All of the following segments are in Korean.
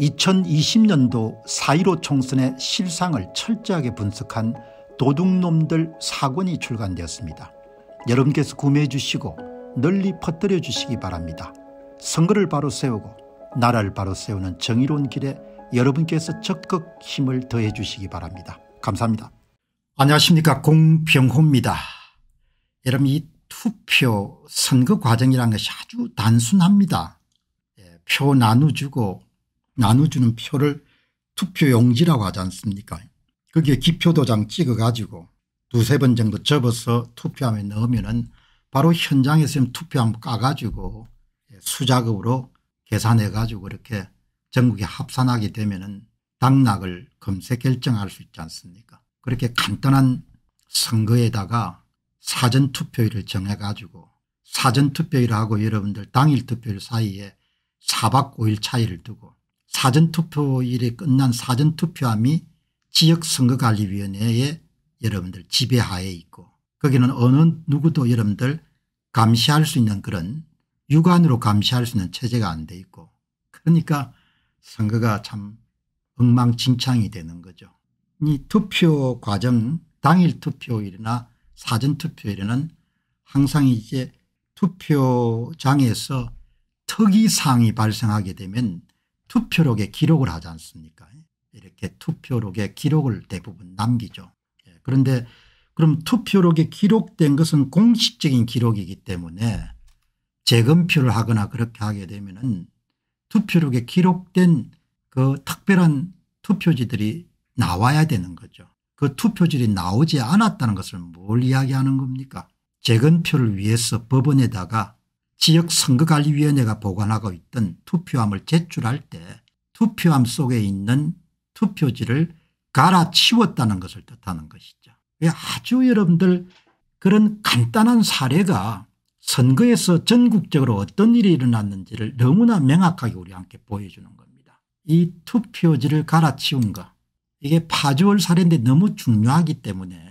2020년도 4.15 총선의 실상을 철저하게 분석한 도둑놈들 사권이 출간되었습니다. 여러분께서 구매해 주시고 널리 퍼뜨려 주시기 바랍니다. 선거를 바로 세우고 나라를 바로 세우는 정의로운 길에 여러분께서 적극 힘을 더해 주시기 바랍니다. 감사합니다. 안녕하십니까 공병호입니다. 여러분 이 투표 선거 과정이라는 것이 아주 단순합니다. 예, 표 나눠주고 나눠주는 표를 투표용지라고 하지 않습니까 거기에 기표도장 찍어 가지고 두세 번 정도 접어서 투표함에 넣으면 은 바로 현장에서 투표함 까가지고 예, 수작업으로 계산해 가지고 이렇게 전국에 합산하게 되면 은 당락을 검색 결정할 수 있지 않습니까 그렇게 간단한 선거에다가 사전투표일을 정해가지고 사전투표일하고 여러분들 당일투표일 사이에 4박 5일 차이를 두고 사전투표일이 끝난 사전투표함이 지역선거관리위원회에 여러분들 지배하에 있고 거기는 어느 누구도 여러분들 감시할 수 있는 그런 육안으로 감시할 수 있는 체제가 안 돼 있고 그러니까 선거가 참 엉망진창이 되는 거죠. 이 투표 과정 당일 투표일이나 사전투표일에는 항상 이제 투표장에서 특이사항이 발생하게 되면 투표록에 기록을 하지 않습니까 이렇게 투표록에 기록을 대부분 남기죠. 예, 그런데 그럼 투표록에 기록된 것은 공식적인 기록이기 때문에 재검표를 하거나 그렇게 하게 되면 은 투표록에 기록된 그 특별한 투표지들이 나와야 되는 거죠. 그 투표지들이 나오지 않았다는 것을 뭘 이야기하는 겁니까 재검표를 위해서 법원에다가 지역선거관리위원회가 보관하고 있던 투표함을 제출할 때 투표함 속에 있는 투표지를 갈아치웠다는 것을 뜻하는 것이죠. 아주 여러분들 그런 간단한 사례가 선거에서 전국적으로 어떤 일이 일어났는지를 너무나 명확하게 우리 함께 보여주는 겁니다. 이 투표지를 갈아치운 거 이게 파주월 사례인데 너무 중요하기 때문에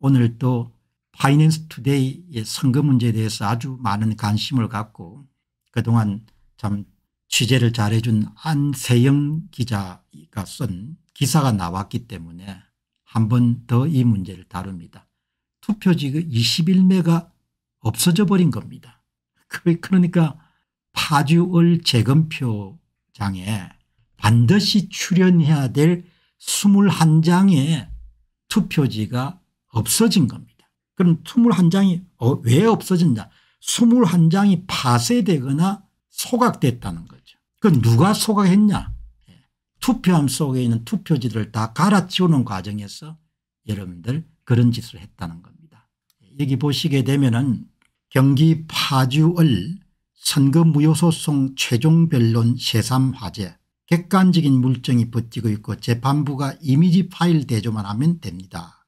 오늘 또 파이낸스 투데이의 선거 문제에 대해서 아주 많은 관심을 갖고 그동안 참 취재를 잘해준 안세영 기자가 쓴 기사가 나왔기 때문에 한 번 더 이 문제를 다룹니다. 투표지 21매가 없어져 버린 겁니다. 그러니까 파주월 재검표장에 반드시 출연해야 될 21장의 투표지가 없어진 겁니다. 그럼 21장이 어, 왜없어진냐 21장이 파쇄되거나 소각됐다는 거죠. 그 누가 소각했냐. 예. 투표함 속에 있는 투표지들을 다 갈아치우는 과정에서 여러분들 그런 짓을 했다는 겁니다. 예, 여기 보시게 되면은 경기 파주을 선거 무효소송 최종 변론 세삼 화제 객관적인 물증이 버티고 있고 재판부가 이미지 파일 대조만 하면 됩니다.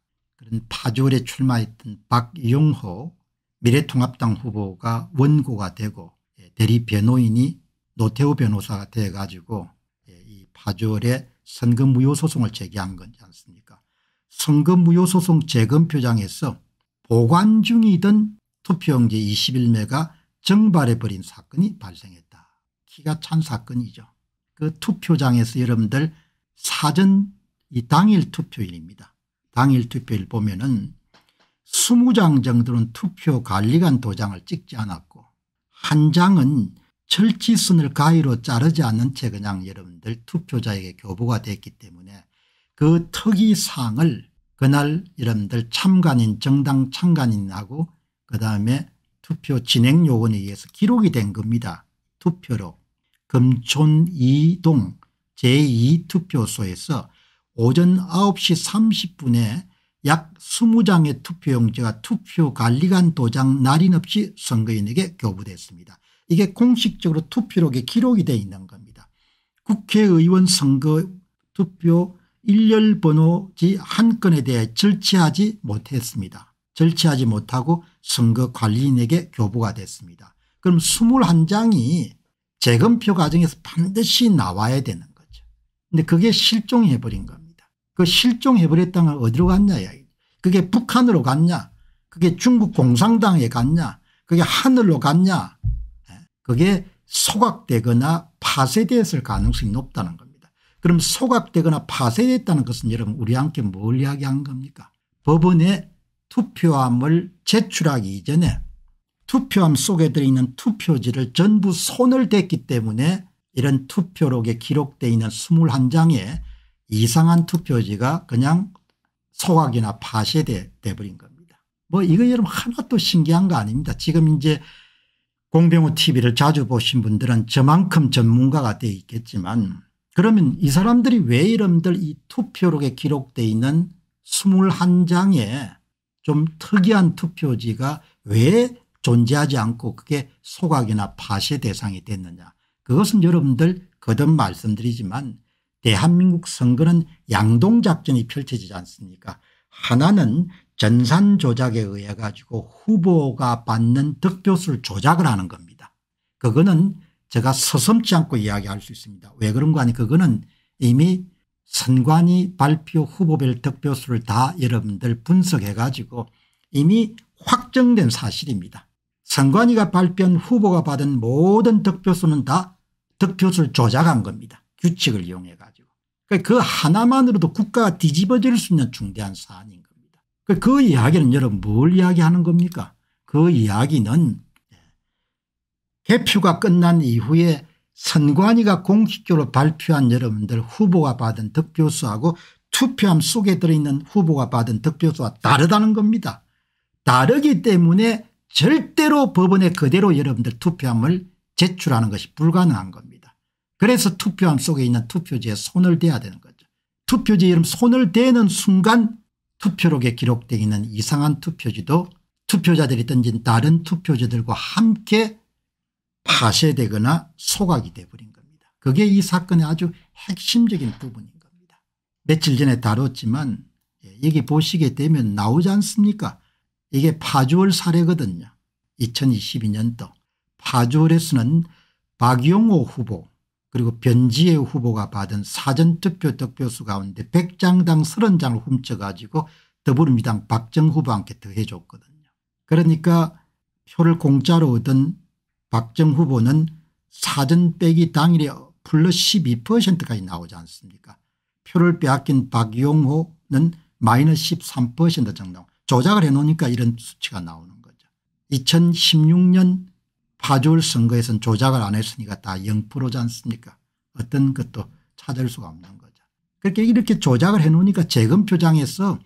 그런 파졸에 출마했던 박용호 미래통합당 후보가 원고가 되고 예, 대리 변호인이 노태우 변호사가 돼 가지고 예, 이 파졸의 선거 무효 소송을 제기한 건지 않습니까 선거 무효 소송 재검표장에서 보관 중이던 투표용지 21매가 정발해버린 사건이 발생했다. 키가 찬 사건이죠. 그 투표장에서 여러분들 사전 이 당일 투표일입니다. 당일 투표를 보면은 20장 정도는 투표 관리관 도장을 찍지 않았고 한 장은 철지선을 가위로 자르지 않는채 그냥 여러분들 투표자에게 교부가 됐기 때문에 그 특이사항을 그날 여러분들 참관인 정당 참관인하고 그다음에 투표 진행 요원에 의해서 기록이 된 겁니다. 투표로 금촌 2동 제2투표소에서 오전 9시 30분에 약 20장의 투표용지가 투표관리관 도장 날인 없이 선거인에게 교부됐습니다. 이게 공식적으로 투표록에 기록이 되어 있는 겁니다. 국회의원 선거 투표 일렬 번호지 한 건에 대해 절취하지 못했습니다. 절취하지 못하고 선거관리인에게 교부가 됐습니다. 그럼 21장이 재검표 과정에서 반드시 나와야 되는 거죠. 근데 그게 실종해버린 겁니다. 그 실종해버렸 땅건 어디로 갔냐 그게 북한으로 갔냐 그게 중국 공산당에 갔냐 그게 하늘로 갔냐 예. 그게 소각되거나 파쇄되을 가능성이 높다는 겁니다. 그럼 소각되거나 파쇄됐다는 것은 여러분 우리 함께 뭘 이야기한 겁니까 법원에 투표함을 제출하기 이전에 투표함 속에 들어있는 투표지를 전부 손을 댔기 때문에 이런 투표록에 기록되어 있는 21장에 이상한 투표지가 그냥 소각이나 파쇄돼 버린 겁니다. 뭐 이거 여러분 하나도 신기한 거 아닙니다. 지금 이제 공병호 tv를 자주 보신 분들은 저만큼 전문가가 돼 있겠지만 그러면 이 사람들이 왜 이름들 이 투표록에 기록되어 있는 21장의 좀 특이한 투표지가 왜 존재하지 않고 그게 소각이나 파쇄 대상이 됐느냐 그것은 여러분들 거듭 말씀드리지만 대한민국 선거는 양동작전이 펼쳐지지 않습니까 하나는 전산 조작에 의해 가지고 후보가 받는 득표수를 조작을 하는 겁니다. 그거는 제가 서슴지 않고 이야기할 수 있습니다. 왜 그런가 하니 그거는 이미 선관위 발표 후보별 득표수를 다 여러분들 분석해 가지고 이미 확정된 사실입니다. 선관위가 발표한 후보가 받은 모든 득표수는 다 득표수를 조작한 겁니다. 규칙을 이용해 가지고 그러니까 그 하나만으로도 국가가 뒤집어질 수 있는 중대한 사안인 겁니다. 그러니까 그 이야기는 여러분 뭘 이야기하는 겁니까 그 이야기는 예, 개표가 끝난 이후에 선관위가 공식적으로 발표한 여러분들 후보가 받은 득표수하고 투표함 속에 들어있는 후보가 받은 득표수와 다르다는 겁니다. 다르기 때문에 절대로 법원에 그대로 여러분들 투표함을 제출하는 것이 불가능한 겁니다. 그래서 투표함 속에 있는 투표지에 손을 대야 되는 거죠. 투표지 이름 손을 대는 순간 투표록에 기록되어 있는 이상한 투표지도 투표자들이 던진 다른 투표지들과 함께 파쇄되거나 소각이 돼버린 겁니다. 그게 이 사건의 아주 핵심적인 부분인 겁니다. 며칠 전에 다뤘지만 예, 여기 보시게 되면 나오지 않습니까 이게 파주월 사례거든요. 2022년도 파주월에서는 박용호 후보 그리고 변지혜 후보가 받은 사전투표 득표수 가운데 100장당 30장을 훔쳐가지고 더불어민당 박정 후보한테 더해줬거든요. 그러니까 표를 공짜로 얻은 박정 후보는 사전 빼기 당일에 플러스 12%까지 나오지 않습니까 표를 빼앗긴 박용호는 마이너스 13% 정도 조작을 해놓으니까 이런 수치가 나오는 거죠. 2016년 파주울 선거에서는 조작을 안 했으니까 다 0%지 않습니까 어떤 것도 찾을 수가 없는 거죠. 그렇게 이렇게 조작을 해놓으니까 재검표장에서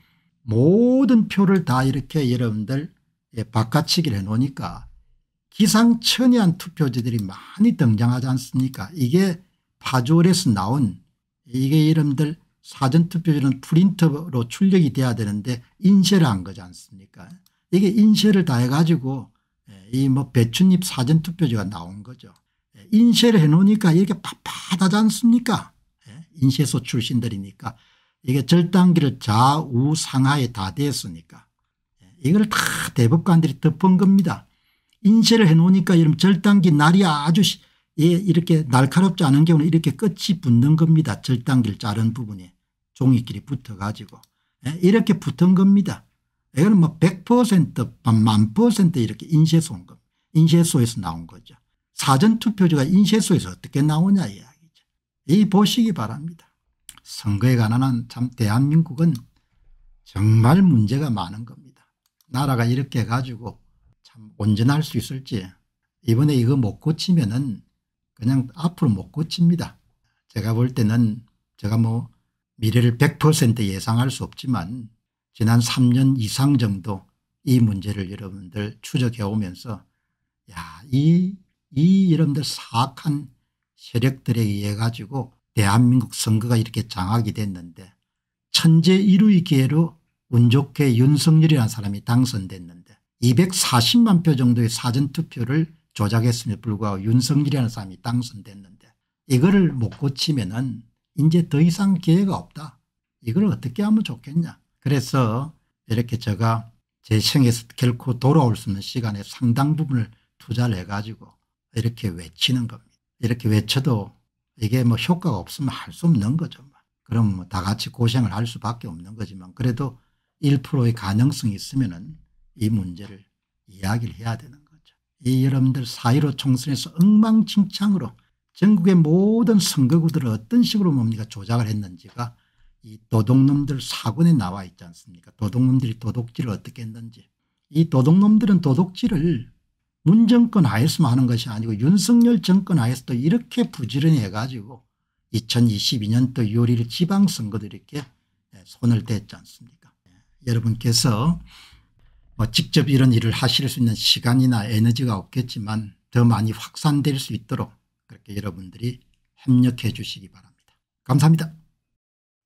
모든 표를 다 이렇게 여러분들 예, 바깥치기를 해놓으니까 기상천외한 투표지들이 많이 등장하지 않습니까 이게 파주울에서 나온 이게 여러분들 사전투표지는 프린트로 출력이 돼야 되는데 인쇄를 한 거지 않습니까 이게 인쇄를 다 해가지고 예, 이뭐 배춧잎 사전투표지가 나온 거죠. 예, 인쇄를 해놓으니까 이렇게 빳빳하지 않습니까 예, 인쇄소 출신들이니까 이게 절단기를 좌우 상하에 다대으니까 이걸 다 대법관들이 덮은 겁니다. 인쇄를 해놓으니까 이런 절단기 날이 아주 이렇게 날카롭지 않은 경우는 이렇게 끝이 붙는 겁니다. 절단기를 자른 부분에 종이끼리 붙어가지고 이렇게 붙은 겁니다. 이거는 뭐 100%만 뭐 퍼센트 이렇게 인쇄소 온 겁니다. 인쇄소에서 나온 거죠. 사전투표지가 인쇄소에서 어떻게 나오냐 이야기죠. 이 보시기 바랍니다. 선거에 관한 한 참 대한민국은 정말 문제가 많은 겁니다. 나라가 이렇게 가지고 참 온전할 수 있을지 이번에 이거 못 고치면은 그냥 앞으로 못 고칩니다. 제가 볼 때는 제가 뭐 미래를 100% 예상할 수 없지만 지난 3년 이상 정도 이 문제를 여러분들 추적해 오면서 야, 이, 이 여러분들 사악한 세력들에 의해 가지고 대한민국 선거가 이렇게 장악이 됐는데 천재 1위 의 기회로 운 좋게 윤석열이라는 사람이 당선됐는데 240만 표 정도의 사전투표를 조작했음에 도 불구하고 윤석열이라는 사람이 당선됐는데 이거를 못 고치면 은 이제 더 이상 기회가 없다. 이걸 어떻게 하면 좋겠냐. 그래서 이렇게 제가 제 생에서 결코 돌아올 수 없는 시간의 상당 부분을 투자를 해가지고 이렇게 외치는 겁니다. 이렇게 외쳐도 이게 뭐 효과가 없으면 할 수 없는 거죠. 뭐. 그럼 뭐다 같이 고생을 할 수밖에 없는 거지만 그래도 1%의 가능성이 있으면 은이 문제를 이야기를 해야 되는 거죠. 이 여러분들 4.15 총선에서 엉망진창으로 전국의 모든 선거구들을 어떤 식으로 뭡니까 조작을 했는지가 이 도둑놈들 사군에 나와 있지 않습니까 도둑놈들이 도둑질을 어떻게 했는지 이 도둑놈들은 도둑질을 문 정권 하에서만 하는 것이 아니고 윤석열 정권 하에서도 이렇게 부지런히 해가지고 2022년도 6월 1일 지방선거도 이렇게 손을 댔지 않습니까 예, 여러분께서 뭐 직접 이런 일을 하실 수 있는 시간이나 에너지가 없겠지만 더 많이 확산될 수 있도록 그렇게 여러분들이 협력해 주시기 바랍니다. 감사합니다.